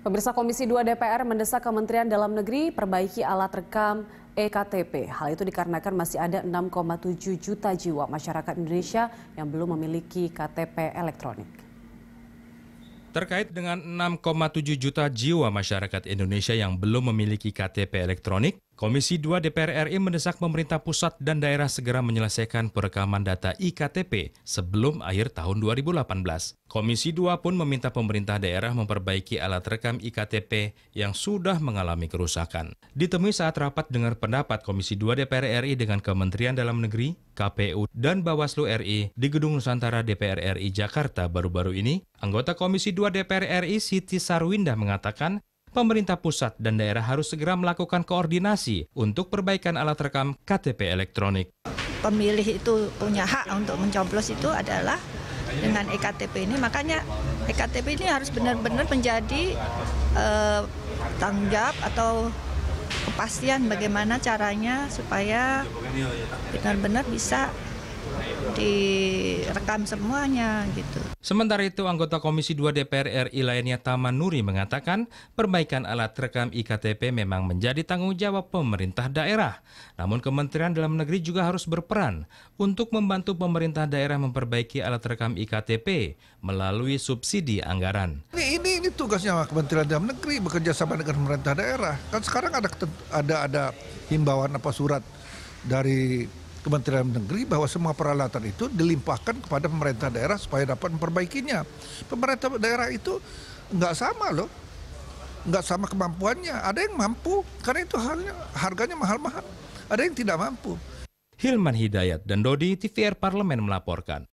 Pemirsa Komisi 2 DPR mendesak Kementerian Dalam Negeri perbaiki alat rekam EKTP. Hal itu dikarenakan masih ada 6,7 juta jiwa masyarakat Indonesia yang belum memiliki KTP elektronik. Terkait dengan 6,7 juta jiwa masyarakat Indonesia yang belum memiliki KTP elektronik, Komisi 2 DPR RI mendesak pemerintah pusat dan daerah segera menyelesaikan perekaman data IKTP sebelum akhir tahun 2018. Komisi 2 pun meminta pemerintah daerah memperbaiki alat rekam IKTP yang sudah mengalami kerusakan. Ditemui saat rapat dengar pendapat Komisi 2 DPR RI dengan Kementerian Dalam Negeri, KPU, dan Bawaslu RI di Gedung Nusantara DPR RI Jakarta baru-baru ini, anggota Komisi 2 DPR RI Siti Sarwinda mengatakan pemerintah pusat dan daerah harus segera melakukan koordinasi untuk perbaikan alat rekam KTP elektronik. Pemilih itu punya hak untuk mencoblos itu adalah dengan EKTP ini, makanya EKTP ini harus benar-benar menjadi eh, tanggung atau kepastian bagaimana caranya supaya benar-benar bisa direkam semuanya gitu. Sementara itu anggota Komisi 2 DPR RI lainnya Taman Nuri mengatakan perbaikan alat rekam IKTP memang menjadi tanggung jawab pemerintah daerah. Namun Kementerian Dalam Negeri juga harus berperan untuk membantu pemerintah daerah memperbaiki alat rekam IKTP melalui subsidi anggaran. Ini ini, ini tugasnya Kementerian Dalam Negeri bekerja sama dengan pemerintah daerah. Kan sekarang ada ada ada himbauan apa surat dari Kementerian Negeri bahwa semua peralatan itu dilimpahkan kepada pemerintah daerah supaya dapat memperbaikinya. Pemerintah daerah itu nggak sama loh, nggak sama kemampuannya. Ada yang mampu karena itu halnya, harganya mahal-mahal. Ada yang tidak mampu. Hilman Hidayat dan Dodi TVR Parlemen melaporkan.